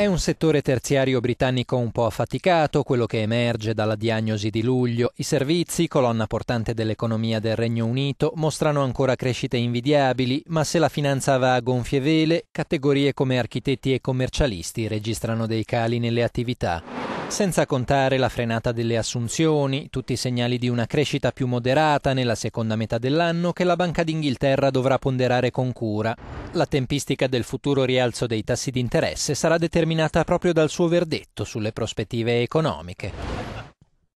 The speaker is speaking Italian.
È un settore terziario britannico un po' affaticato, quello che emerge dalla diagnosi di luglio. I servizi, colonna portante dell'economia del Regno Unito, mostrano ancora crescite invidiabili, ma se la finanza va a gonfie vele, categorie come architetti e commercialisti registrano dei cali nelle attività. Senza contare la frenata delle assunzioni, tutti i segnali di una crescita più moderata nella seconda metà dell'anno che la Banca d'Inghilterra dovrà ponderare con cura. La tempistica del futuro rialzo dei tassi di interesse sarà determinata proprio dal suo verdetto sulle prospettive economiche.